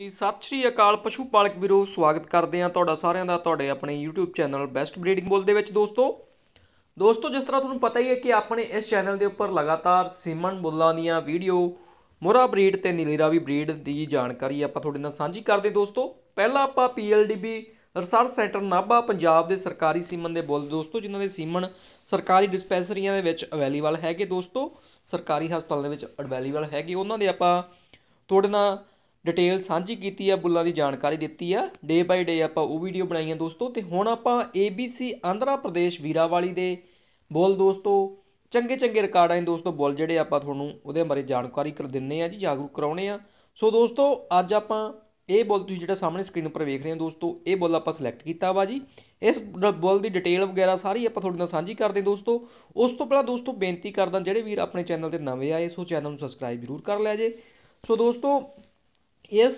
ਜੀ ਸਤਿ ਸ਼੍ਰੀ ਅਕਾਲ ਪਸ਼ੂ ਪਾਲਕ ਵੀਰੋ ਸਵਾਗਤ ਕਰਦੇ ਆ ਤੁਹਾਡਾ ਸਾਰਿਆਂ ਦਾ ਤੁਹਾਡੇ ਆਪਣੇ YouTube ਚੈਨਲ ਬੈਸਟ ਬਰੀਡਿੰਗ ਬੋਲ ਦੇ ਵਿੱਚ ਦੋਸਤੋ ਦੋਸਤੋ ਜਿਸ ਤਰ੍ਹਾਂ ਤੁਹਾਨੂੰ ਪਤਾ ਹੀ ਹੈ ਕਿ ਆਪਣੇ ਇਸ ਚੈਨਲ ਦੇ ਉੱਪਰ ਲਗਾਤਾਰ ਸੀਮਨ ਬੁੱਲਾਂ ਦੀਆਂ ਵੀਡੀਓ ਮੋਰਾ ਬਰੀਡ ਤੇ ਨੀਲੀ ਰਾਵੀ ਬਰੀਡ ਦੀ ਜਾਣਕਾਰੀ ਆਪਾਂ ਤੁਹਾਡੇ ਨਾਲ ਸਾਂਝੀ ਕਰਦੇ ਦੋਸਤੋ ਪਹਿਲਾਂ ਆਪਾਂ PLDB research centre Nabha Punjab ਦੇ ਸਰਕਾਰੀ ਸੀਮਨ ਦੇ ਬੁੱਲ ਦੋਸਤੋ ਜਿਨ੍ਹਾਂ ਦੇ ਸੀਮਨ ਸਰਕਾਰੀ ਡਿਸਪੈਂਸਰੀਆਂ ਦੇ ਵਿੱਚ ਅਵੇਲੇਬਲ ਹੈਗੇ ਦੋਸਤੋ ਸਰਕਾਰੀ ਹਸਪਤਾਲ ਦੇ ਵਿੱਚ ਅਵੇਲੇਬਲ ਹੈਗੇ ਉਹਨਾਂ ਦੇ ਆਪਾਂ ਤੁਹਾਡੇ ਨਾਲ ਡਿਟੇਲ ਸਾਂਝੀ ਕੀਤੀ ਆ ਬੁੱਲਾਂ ਦੀ ਜਾਣਕਾਰੀ ਦਿੱਤੀ ਆ ਡੇ ਬਾਈ ਡੇ ਆਪਾਂ ਉਹ ਵੀਡੀਓ ਬਣਾਈਆਂ ਦੋਸਤੋ ਤੇ ਹੁਣ ਆਪਾਂ ABC ਆਂਧਰਾ ਪ੍ਰਦੇਸ਼ ਵੀਰਾਵਾਲੀ ਦੇ ਬੋਲ ਦੋਸਤੋ ਚੰਗੇ ਚੰਗੇ ਰਿਕਾਰਡ ਆਏ ਦੋਸਤੋ ਬੋਲ ਜਿਹੜੇ ਆਪਾਂ ਤੁਹਾਨੂੰ ਉਹਦੇ ਬਾਰੇ ਜਾਣਕਾਰੀ ਕਰ ਦਿੰਨੇ ਆ ਜੀ ਜਾਗਰੂਕ ਕਰਾਉਣੇ ਆ ਸੋ ਦੋਸਤੋ ਅੱਜ ਆਪਾਂ ਇਹ ਬੋਲ ਤੁਸੀਂ ਜਿਹੜਾ ਸਾਹਮਣੇ ਸਕਰੀਨ ਉੱਪਰ ਵੇਖ ਰਹੇ ਹੋ ਦੋਸਤੋ ਇਹ ਬੋਲ ਆਪਾਂ ਸਿਲੈਕਟ ਕੀਤਾ ਵਾ ਜੀ ਇਸ ਬੋਲ ਦੀ ਡਿਟੇਲ ਵਗੈਰਾ ਸਾਰੀ ਆਪਾਂ ਤੁਹਾਡੇ ਨਾਲ ਸਾਂਝੀ ਕਰਦੇ ਦੋਸਤੋ ਉਸ ਤੋਂ ਪਹਿਲਾਂ ਦੋਸਤੋ ਬੇਨਤੀ ਕਰਦਾ ਜਿਹੜੇ ਵੀਰ ਆਪਣੇ ਚੈਨਲ ਤੇ ਨਵੇਂ ਆਏ ਸੋ ਚੈਨਲ ਨੂੰ ਸਬਸਕ੍ਰਾਈਬ ਜ਼ਰੂਰ ਕਰ ਲਿਆ ਜੇ ਸੋ ਦੋਸਤੋ ਇਸ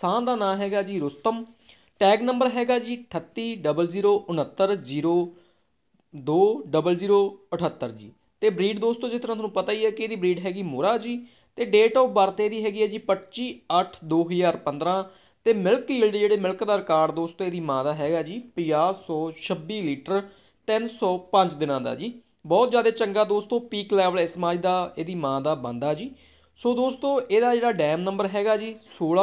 ਸਾਹ ਦਾ ਨਾਮ ਹੈਗਾ ਜੀ ਰੁਸਤਮ ਟੈਗ ਨੰਬਰ ਹੈਗਾ ਜੀ 380069020078 ਜੀ ਤੇ ਬਰੀਡ ਦੋਸਤੋ ਜਿਸ ਤਰ੍ਹਾਂ ਤੁਹਾਨੂੰ ਪਤਾ ਹੀ ਹੈ ਕਿ ਇਹਦੀ ਬਰੀਡ ਹੈਗੀ ਮੋਰਾ ਜੀ ਤੇ ਡੇਟ ਆਫ ਬਰਥ ਇਹਦੀ ਹੈਗੀ ਹੈ ਜੀ 25/8/2015 ਤੇ ਮਿਲਕ ਯੀਲਡ ਜਿਹੜੇ ਮਿਲਕ ਦਾ ਰਿਕਾਰਡ ਦੋਸਤੋ ਇਹਦੀ ਮਾਂ ਦਾ ਹੈਗਾ ਜੀ 5026 ਲੀਟਰ 305 ਦਿਨਾਂ ਦਾ ਜੀ ਬਹੁਤ ਜ਼ਿਆਦਾ ਚੰਗਾ ਦੋਸਤੋ ਪੀਕ ਲੈਵਲ ਇਸ ਮਾਜ ਦਾ ਇਹਦੀ ਮਾਂ ਦਾ ਬੰਦਾ ਜੀ ਸੋ ਦੋਸਤੋ ਇਹਦਾ ਜਿਹੜਾ ਡੈਮ ਨੰਬਰ ਹੈਗਾ ਜੀ 16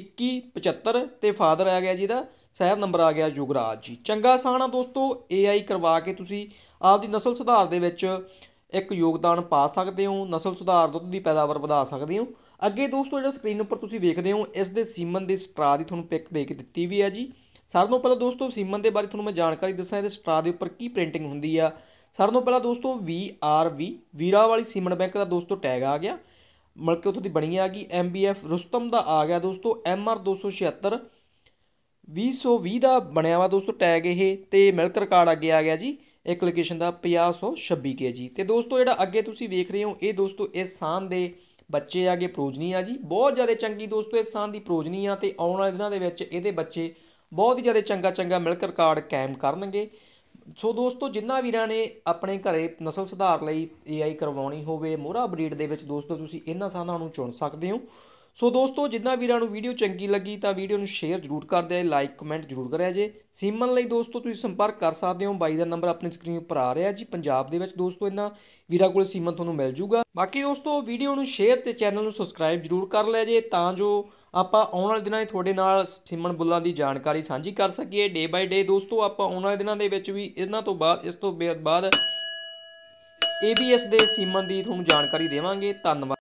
21 75 ਤੇ ਫਾਦਰ ਆ ਗਿਆ ਜੀ ਇਹਦਾ ਸਹਿਬ ਨੰਬਰ ਆ ਗਿਆ ਜੁਗਰਾਜ ਜੀ ਚੰਗਾ ਸਾਣਾ ਦੋਸਤੋ AI ਕਰਵਾ ਕੇ ਤੁਸੀਂ ਆਪਦੀ ਨਸਲ ਸੁਧਾਰ ਦੇ ਵਿੱਚ ਇੱਕ ਯੋਗਦਾਨ ਪਾ ਸਕਦੇ ਹੋ ਨਸਲ ਸੁਧਾਰ ਦੁੱਧ ਦੀ ਪੈਦਾਵਾਰ ਵਧਾ ਸਕਦੇ ਹੋ ਅੱਗੇ ਦੋਸਤੋ ਜਿਹੜਾ ਸਕਰੀਨ ਉੱਪਰ ਤੁਸੀਂ ਵੇਖਦੇ ਰਹੇ ਹੋ ਇਸ ਦੇ ਸੀਮਨ ਦੇ ਸਟਰਾ ਦੀ ਤੁਹਾਨੂੰ ਪਿਕ ਦੇ ਕੇ ਦਿੱਤੀ ਵੀ ਹੈ ਜੀ ਸਾਰਿਆਂ ਤੋਂ ਪਹਿਲਾਂ ਦੋਸਤੋ ਸੀਮਨ ਦੇ ਬਾਰੇ ਤੁਹਾਨੂੰ ਮੈਂ ਜਾਣਕਾਰੀ ਦੱਸਾਂ ਇਹਦੇ ਸਟਰਾ ਦੇ ਉੱਪਰ ਕੀ ਪ੍ਰਿੰਟਿੰਗ ਹੁੰਦੀ ਆ ਸਾਰਿਆਂ ਤੋਂ ਪਹਿਲਾਂ ਦੋਸਤੋ ਵੀ ਆਰ ਵੀ ਵੀਰਾ ਵਾਲੀ ਸੀਮਨ ਬੈਂਕ ਦਾ ਦੋਸਤੋ ਟੈਗ ਆ ਗਿਆ ਮਤਲਬ ਕਿ ਉੱਥੋਂ ਦੀ ਬਣੀ ਆ ਗਈ ਐਮ ਬੀ ਐਫ ਰੁਸਤਮ ਦਾ ਆ ਗਿਆ ਦੋਸਤੋ ਐਮ ਆਰ 276 2020 ਦਾ ਬਣਿਆ ਵਾ ਦੋਸਤੋ ਟੈਗ ਇਹ ਤੇ ਮਿਲਕ ਰਿਕਾਰਡ ਅੱਗੇ ਆ ਗਿਆ ਜੀ ਇੱਕ ਲੋਕੇਸ਼ਨ ਦਾ 5026 ਕੇਜੀ ਤੇ ਦੋਸਤੋ ਜਿਹੜਾ ਅੱਗੇ ਤੁਸੀਂ ਵੇਖ ਰਹੇ ਹੋ ਇਹ ਦੋਸਤੋ ਇਹ ਸਾਨ ਦੇ ਬੱਚੇ ਆਗੇ ਪ੍ਰੋਜਨੀ ਆ ਜੀ ਬਹੁਤ ਜ਼ਿਆਦਾ ਚੰਗੀ ਦੋਸਤੋ ਇਹ ਸਾਨ ਦੀ ਪ੍ਰੋਜਨੀ ਆ ਤੇ ਆਉਣ ਵਾਲੇ ਦਿਨਾਂ ਦੇ ਵਿੱਚ ਇਹਦੇ ਬੱਚੇ ਬਹੁਤ ਹੀ ਜ਼ਿਆਦਾ ਚੰਗਾ ਚੰਗਾ ਮਿਲਕ ਰਿਕਾਰਡ ਕਾਇਮ ਕਰਨਗੇ ਸੋ ਦੋਸਤੋ ਜਿੰਨਾ ਵੀਰਾਂ ਨੇ ਆਪਣੇ ਘਰੇ ਨਸਲ ਸੁਧਾਰ ਲਈ AI ਕਰਵਾਉਣੀ ਹੋਵੇ ਮੋਹਰਾ ਬਰੀਡ ਦੇ ਵਿੱਚ ਦੋਸਤੋ ਤੁਸੀਂ ਇਹਨਾਂ ਸਾਧਨਾਂ ਨੂੰ ਚੁਣ ਸਕਦੇ ਹੋ ਸੋ ਦੋਸਤੋ ਜਿੰਨਾ ਵੀਰਾਂ ਨੂੰ ਵੀਡੀਓ ਚੰਗੀ ਲੱਗੀ ਤਾਂ ਵੀਡੀਓ ਨੂੰ ਸ਼ੇਅਰ ਜ਼ਰੂਰ ਕਰ ਦਿਆ ਲਾਈਕ ਕਮੈਂਟ ਜ਼ਰੂਰ ਕਰਿਆ ਜੇ ਸਿਮਨ ਲਈ ਦੋਸਤੋ ਤੁਸੀਂ ਸੰਪਰਕ ਕਰ ਸਕਦੇ ਹੋ ਬਾਈ ਦਾ ਨੰਬਰ ਆਪਣੀ ਸਕਰੀਨ ਉੱਪਰ ਆ ਰਿਹਾ ਜੀ ਪੰਜਾਬ ਦੇ ਵਿੱਚ ਦੋਸਤੋ ਇਹਨਾਂ ਵੀਰਾਂ ਕੋਲ ਸਿਮਨ ਤੁਹਾਨੂੰ ਮਿਲ ਜੂਗਾ ਬਾਕੀ ਦੋਸਤੋ ਵੀਡੀਓ ਨੂੰ ਸ਼ੇਅਰ ਤੇ ਚੈਨਲ ਨੂੰ ਸਬਸਕ੍ਰਾਈਬ ਜ਼ਰੂਰ ਕਰ ਲਿਆ ਜੇ ਤਾਂ ਜੋ ਆਪਾਂ ਆਉਣ ਵਾਲੇ ਦਿਨਾਂ 'ਚ ਤੁਹਾਡੇ ਨਾਲ ਸਿਮਨ ਬੁੱਲਾਂ ਦੀ ਜਾਣਕਾਰੀ ਸਾਂਝੀ ਕਰ ਸਕੀਏ ਡੇ ਬਾਈ ਡੇ ਦੋਸਤੋ ਆਪਾਂ ਆਉਣ ਵਾਲੇ ਦਿਨਾਂ ਦੇ ਵਿੱਚ ਵੀ ਇਹਨਾਂ ਤੋਂ ਬਾਅਦ ਇਸ ਤੋਂ ਬਾਅਦ ABS ਦੇ ਸਿਮਨ ਦੀ ਤੁਹਾਨੂੰ ਜਾਣਕਾਰੀ ਦੇਵਾਂਗੇ ਧੰਨਵਾਦ